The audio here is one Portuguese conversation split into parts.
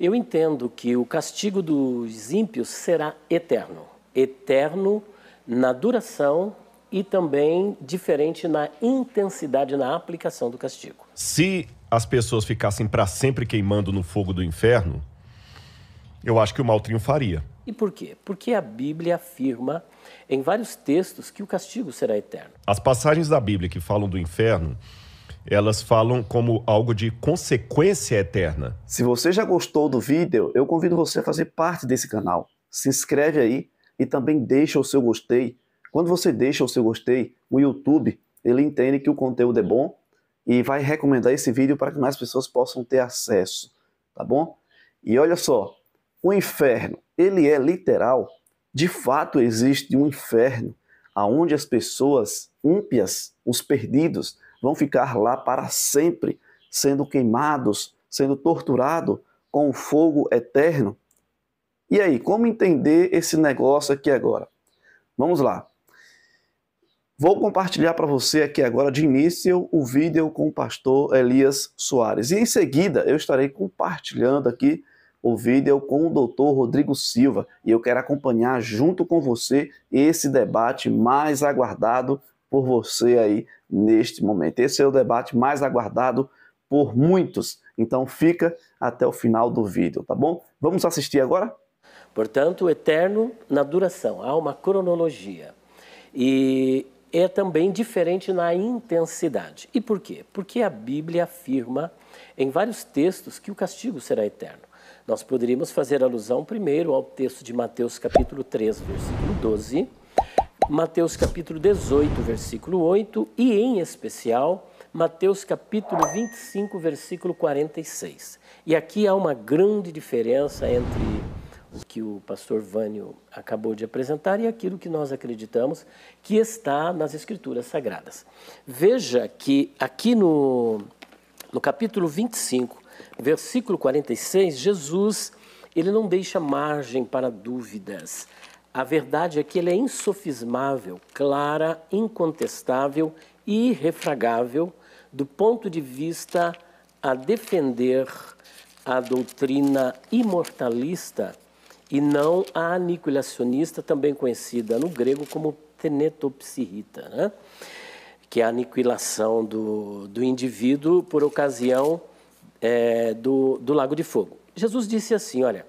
Eu entendo que o castigo dos ímpios será eterno eterno na duração e também diferente na intensidade na aplicação do castigo. Se as pessoas ficassem para sempre queimando no fogo do inferno, eu acho que o mal triunfaria. E por quê? Porque a Bíblia afirma em vários textos que o castigo será eterno. As passagens da Bíblia que falam do inferno elas falam como algo de consequência eterna. Se você já gostou do vídeo, eu convido você a fazer parte desse canal. Se inscreve aí e também deixa o seu gostei. Quando você deixa o seu gostei, o YouTube ele entende que o conteúdo é bom e vai recomendar esse vídeo para que mais pessoas possam ter acesso, tá bom? E olha só, o inferno, ele é literal. De fato existe um inferno aonde as pessoas ímpias, os perdidos, vão ficar lá para sempre, sendo queimados, sendo torturados com o fogo eterno. E aí, como entender esse negócio aqui agora? Vamos lá. Vou compartilhar para você aqui agora de início o vídeo com o pastor Elias Soares. E em seguida eu estarei compartilhando aqui o vídeo com o doutor Rodrigo Silva. E eu quero acompanhar junto com você esse debate mais aguardado por você aí neste momento. Esse é o debate mais aguardado por muitos. Então fica até o final do vídeo, tá bom? Vamos assistir agora? Portanto, eterno na duração, há uma cronologia. E é também diferente na intensidade. E por quê? Porque a Bíblia afirma em vários textos que o castigo será eterno. Nós poderíamos fazer alusão primeiro ao texto de Mateus capítulo 3, versículo 12, Mateus capítulo 18, versículo 8 e, em especial, Mateus capítulo 25, versículo 46. E aqui há uma grande diferença entre o que o pastor Vânio acabou de apresentar e aquilo que nós acreditamos que está nas Escrituras Sagradas. Veja que aqui no, no capítulo 25, versículo 46, Jesus ele não deixa margem para dúvidas. A verdade é que ele é insofismável, clara, incontestável e irrefragável do ponto de vista a defender a doutrina imortalista e não a aniquilacionista, também conhecida no grego como tenetopsirita, né? que é a aniquilação do, do indivíduo por ocasião é, do, do lago de fogo. Jesus disse assim: olha.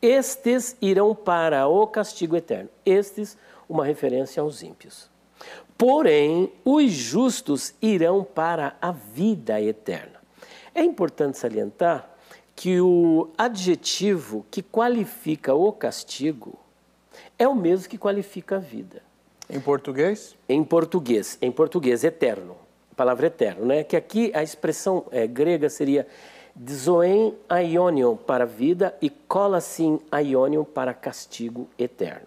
Estes irão para o castigo eterno. Estes, uma referência aos ímpios. Porém, os justos irão para a vida eterna. É importante salientar que o adjetivo que qualifica o castigo é o mesmo que qualifica a vida. Em português? Em português, em português, eterno. Palavra eterno, né? Que aqui a expressão é, grega seria Zoem Zoen para vida e cola aionion para castigo eterno.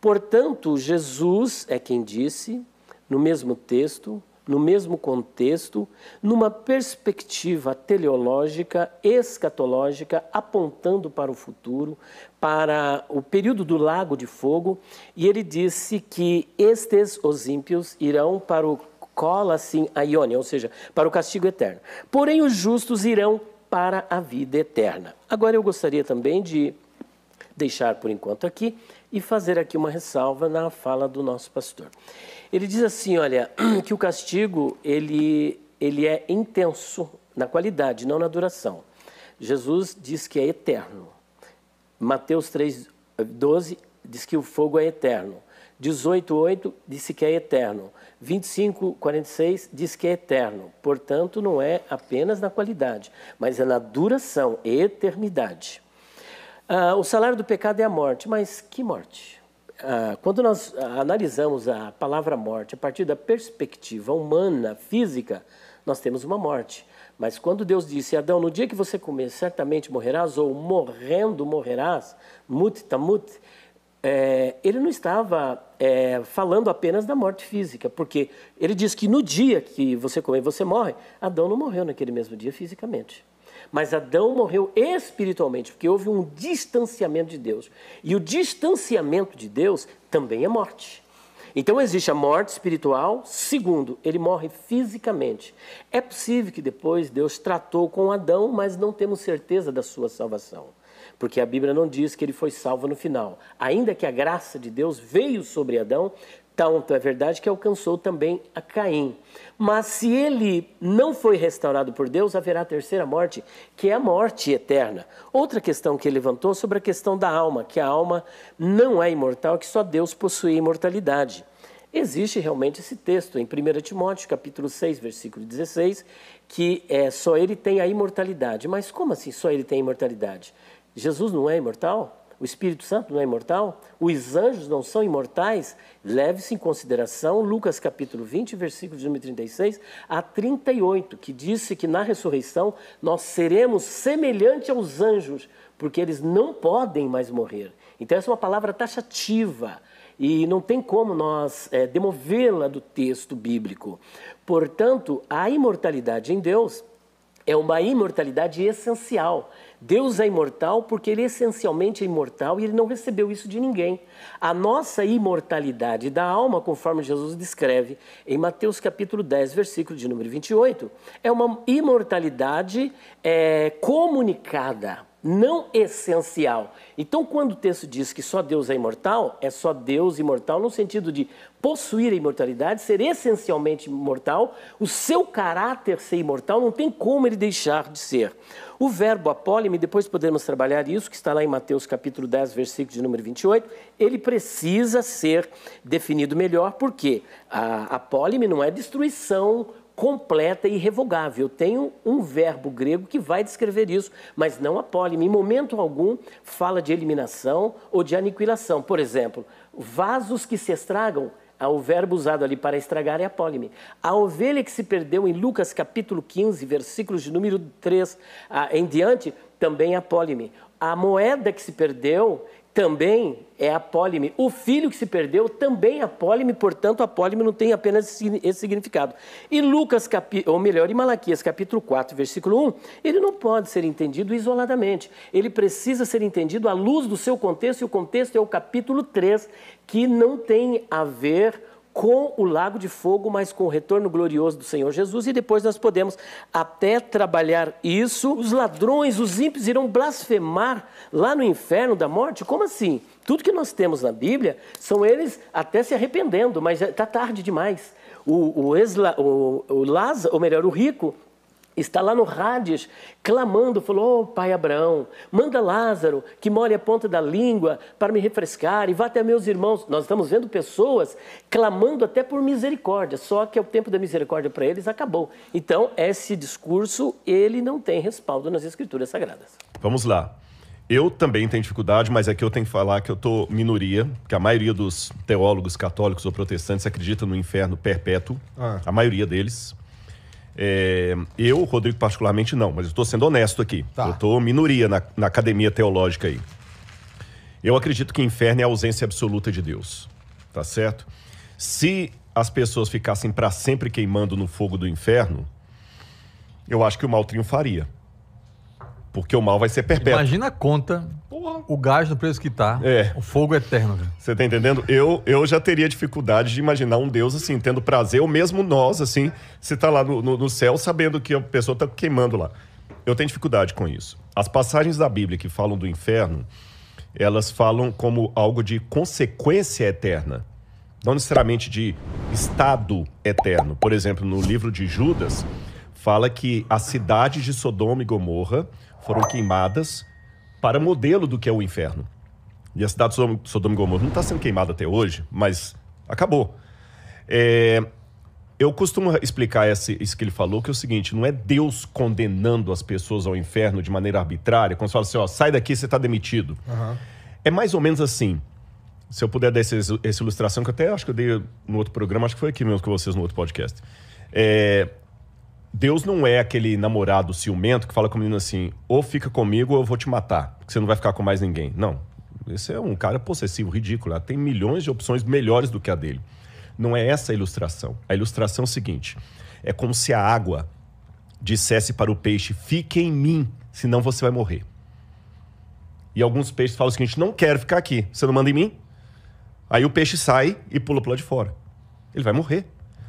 Portanto, Jesus é quem disse, no mesmo texto, no mesmo contexto, numa perspectiva teleológica, escatológica, apontando para o futuro, para o período do lago de fogo, e ele disse que estes, os ímpios, irão para o cola assim a ou seja, para o castigo eterno. Porém, os justos irão para a vida eterna. Agora eu gostaria também de deixar por enquanto aqui e fazer aqui uma ressalva na fala do nosso pastor. Ele diz assim, olha, que o castigo ele ele é intenso na qualidade, não na duração. Jesus diz que é eterno. Mateus 3:12 diz que o fogo é eterno. 18,8 disse que é eterno. 25,46 diz que é eterno. Portanto, não é apenas na qualidade, mas é na duração, eternidade. Ah, o salário do pecado é a morte, mas que morte? Ah, quando nós ah, analisamos a palavra morte a partir da perspectiva humana, física, nós temos uma morte. Mas quando Deus disse, Adão, no dia que você comer, certamente morrerás, ou morrendo morrerás, mut tamut, é, ele não estava é, falando apenas da morte física, porque ele diz que no dia que você come e você morre, Adão não morreu naquele mesmo dia fisicamente. Mas Adão morreu espiritualmente, porque houve um distanciamento de Deus. E o distanciamento de Deus também é morte. Então existe a morte espiritual. Segundo, ele morre fisicamente. É possível que depois Deus tratou com Adão, mas não temos certeza da sua salvação porque a Bíblia não diz que ele foi salvo no final. Ainda que a graça de Deus veio sobre Adão, tanto é verdade que alcançou também a Caim. Mas se ele não foi restaurado por Deus, haverá a terceira morte, que é a morte eterna. Outra questão que ele levantou sobre a questão da alma, que a alma não é imortal, que só Deus possui imortalidade. Existe realmente esse texto em 1 Timóteo, capítulo 6, versículo 16, que é só ele tem a imortalidade. Mas como assim só ele tem a imortalidade? Jesus não é imortal? O Espírito Santo não é imortal? Os anjos não são imortais? Leve-se em consideração Lucas capítulo 20, versículos de 36 a 38, que disse que na ressurreição nós seremos semelhantes aos anjos, porque eles não podem mais morrer. Então, essa é uma palavra taxativa e não tem como nós é, demovê-la do texto bíblico. Portanto, a imortalidade em Deus é uma imortalidade essencial. Deus é imortal porque ele é essencialmente é imortal e ele não recebeu isso de ninguém. A nossa imortalidade da alma, conforme Jesus descreve em Mateus capítulo 10, versículo de número 28, é uma imortalidade é, comunicada não essencial. Então, quando o texto diz que só Deus é imortal, é só Deus imortal no sentido de possuir a imortalidade, ser essencialmente imortal, o seu caráter ser imortal não tem como ele deixar de ser. O verbo apólime, depois podemos trabalhar isso, que está lá em Mateus capítulo 10, versículo de número 28, ele precisa ser definido melhor, porque a apólime não é destruição completa e irrevogável. Eu tenho um verbo grego que vai descrever isso, mas não a pólime. Em momento algum fala de eliminação ou de aniquilação. Por exemplo, vasos que se estragam, ah, o verbo usado ali para estragar é a pólime. A ovelha que se perdeu em Lucas capítulo 15, versículos de número 3 ah, em diante, também é a pólime. A moeda que se perdeu, também é apólime. O filho que se perdeu também é apólime, portanto, apólime não tem apenas esse significado. E Lucas, capi... ou melhor, em Malaquias, capítulo 4, versículo 1, ele não pode ser entendido isoladamente. Ele precisa ser entendido à luz do seu contexto, e o contexto é o capítulo 3, que não tem a ver com o lago de fogo, mas com o retorno glorioso do Senhor Jesus. E depois nós podemos até trabalhar isso. Os ladrões, os ímpios irão blasfemar lá no inferno da morte? Como assim? Tudo que nós temos na Bíblia são eles até se arrependendo, mas está é, tarde demais. O, o, o, o Lázaro, ou melhor, o rico, está lá no Hades, clamando, falou, oh, pai Abraão, manda Lázaro, que molhe a ponta da língua, para me refrescar, e vá até meus irmãos. Nós estamos vendo pessoas clamando até por misericórdia, só que o tempo da misericórdia para eles acabou. Então, esse discurso, ele não tem respaldo nas Escrituras Sagradas. Vamos lá. Eu também tenho dificuldade, mas aqui é eu tenho que falar que eu tô minoria, que a maioria dos teólogos católicos ou protestantes acredita no inferno perpétuo, ah. a maioria deles. É, eu, Rodrigo, particularmente, não, mas estou sendo honesto aqui. Tá. Eu estou minoria na, na academia teológica aí. Eu acredito que inferno é a ausência absoluta de Deus. Tá certo? Se as pessoas ficassem para sempre queimando no fogo do inferno, eu acho que o mal triunfaria. Porque o mal vai ser perpétuo. Imagina a conta o gás do preço que tá. É. O fogo é eterno. Você tá entendendo? Eu, eu já teria dificuldade de imaginar um Deus assim, tendo prazer, ou mesmo nós, assim, se tá lá no, no, no céu sabendo que a pessoa tá queimando lá. Eu tenho dificuldade com isso. As passagens da Bíblia que falam do inferno, elas falam como algo de consequência eterna, não necessariamente de estado eterno. Por exemplo, no livro de Judas, fala que as cidades de Sodoma e Gomorra foram queimadas para modelo do que é o inferno. E a cidade de Sodoma e Gomorra não está sendo queimada até hoje, mas acabou. É, eu costumo explicar esse, isso que ele falou, que é o seguinte: não é Deus condenando as pessoas ao inferno de maneira arbitrária, quando você fala assim, ó, sai daqui, você está demitido. Uhum. É mais ou menos assim. Se eu puder dar essa, essa, ilustração, que eu até acho que eu dei no outro programa, acho que foi aqui mesmo com vocês no outro podcast. É, Deus não é aquele namorado ciumento que fala com o menino assim: ou fica comigo ou eu vou te matar, porque você não vai ficar com mais ninguém. Não. Esse é um cara possessivo, ridículo. Ela tem milhões de opções melhores do que a dele. Não é essa a ilustração. A ilustração é a seguinte: é como se a água dissesse para o peixe: fique em mim, senão você vai morrer. E alguns peixes falam o seguinte: não quero ficar aqui, você não manda em mim? Aí o peixe sai e pula para lá de fora. Ele vai morrer.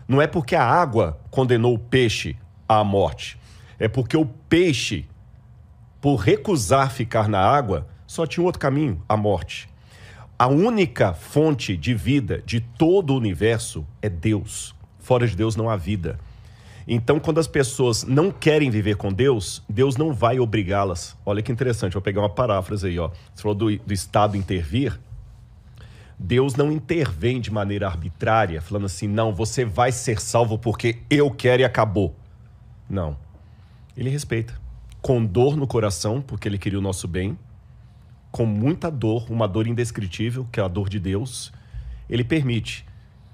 Não é porque a água condenou o peixe à morte. É porque o peixe, por recusar ficar na água, só tinha outro caminho, a morte. A única fonte de vida de todo o universo é Deus. Fora de Deus não há vida. Então, quando as pessoas não querem viver com Deus, Deus não vai obrigá-las. Olha que interessante, vou pegar uma paráfrase aí. Ó. Você falou do, do Estado intervir. Deus não intervém de maneira arbitrária, falando assim: não, você vai ser salvo porque eu quero e acabou. Não. Ele respeita. Com dor no coração, porque ele queria o nosso bem, com muita dor, uma dor indescritível, que é a dor de Deus, ele permite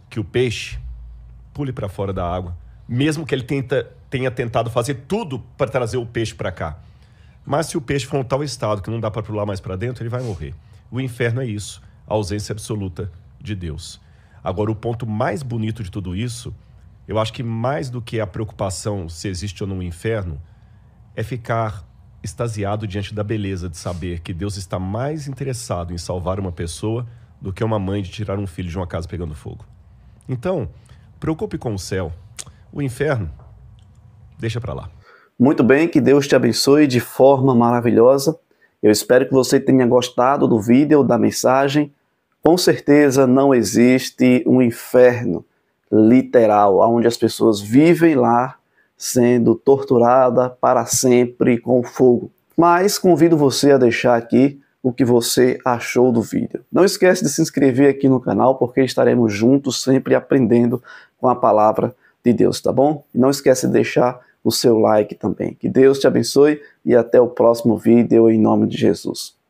que o peixe pule para fora da água, mesmo que ele tenta, tenha tentado fazer tudo para trazer o peixe para cá. Mas se o peixe for em tal estado que não dá para pular mais para dentro, ele vai morrer. O inferno é isso, a ausência absoluta de Deus. Agora, o ponto mais bonito de tudo isso eu acho que mais do que a preocupação se existe ou não um inferno, é ficar extasiado diante da beleza de saber que Deus está mais interessado em salvar uma pessoa do que uma mãe de tirar um filho de uma casa pegando fogo. Então, preocupe com o céu. O inferno, deixa para lá. Muito bem, que Deus te abençoe de forma maravilhosa. Eu espero que você tenha gostado do vídeo, da mensagem. Com certeza não existe um inferno literal, onde as pessoas vivem lá sendo torturada para sempre com fogo. Mas convido você a deixar aqui o que você achou do vídeo. Não esquece de se inscrever aqui no canal porque estaremos juntos sempre aprendendo com a palavra de Deus, tá bom? E não esquece de deixar o seu like também. Que Deus te abençoe e até o próximo vídeo em nome de Jesus.